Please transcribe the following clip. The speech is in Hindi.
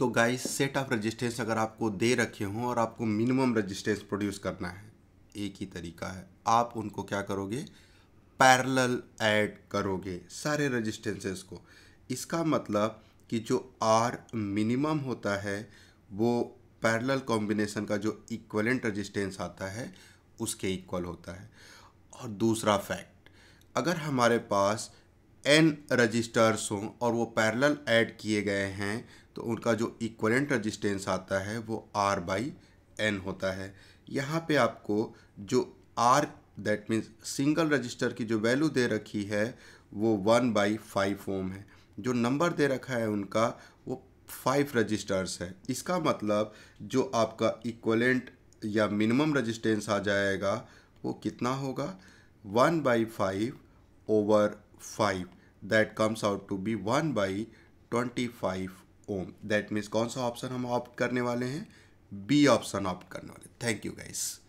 तो गाइस सेट ऑफ रजिस्टेंस अगर आपको दे रखे हों और आपको मिनिमम रजिस्टेंस प्रोड्यूस करना है एक ही तरीका है आप उनको क्या करोगे पैरेलल ऐड करोगे सारे रजिस्टेंसेस को इसका मतलब कि जो आर मिनिमम होता है वो पैरेलल कॉम्बिनेशन का जो इक्वलेंट रजिस्टेंस आता है उसके इक्वल होता है और दूसरा फैक्ट अगर हमारे पास एन रजिस्टर्स हों और वो पैरेलल ऐड किए गए हैं तो उनका जो इक्वलेंट रजिस्टेंस आता है वो आर बाई एन होता है यहाँ पे आपको जो R that means single register की जो वैल्यू दे रखी है वो वन बाई फाइव ओम है जो नंबर दे रखा है उनका वो फाइव रजिस्टर्स है इसका मतलब जो आपका इक्वलेंट या मिनिमम रजिस्टेंस आ जाएगा वो कितना होगा one by five over five that comes out to be one by twenty five ohm that means कौन सा ऑप्शन हम ऑप्ट करने वाले हैं बी ऑप्शन ऑप्ट करने वाले थैंक यू गाइस